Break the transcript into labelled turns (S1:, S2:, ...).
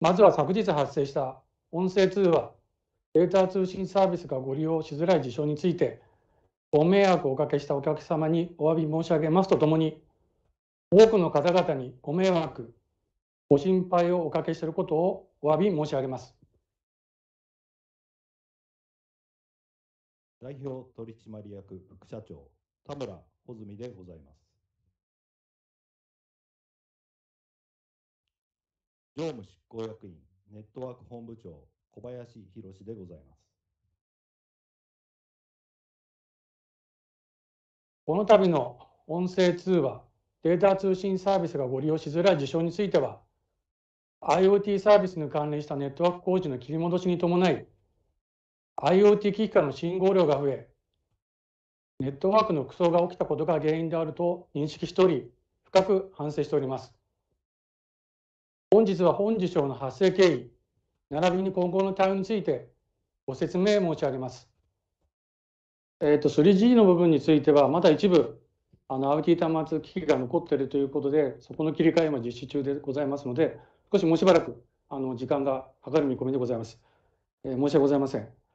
S1: まずは昨日発生した音声通話、データ通信サービスがご利用しづらい事象について、ご迷惑をおかけしたお客様にお詫び申し上げますとともに、多くの方々にご迷惑、ご心配をおかけしていることをお詫び申し上げます。
S2: 代表取締役副社長、田村穂積でございます。常務執行役員ネットワーク本部長小林博でございますこの度の
S1: 音声通話データ通信サービスがご利用しづらい事象については IoT サービスに関連したネットワーク工事の切り戻しに伴い IoT 機器からの信号量が増えネットワークの苦走が起きたことが原因であると認識しており深く反省しております本日は本事象の発生経緯、並びに今後の対応についてご説明申し上げます。えっ、ー、と、3G の部分については、まだ一部、あの、IoT 端末機器が残っているということで、そこの切り替えも実施中でございますので、
S2: 少しもうしばらく、あの、時間がかかる見込みでございます。えー、申し訳ございません。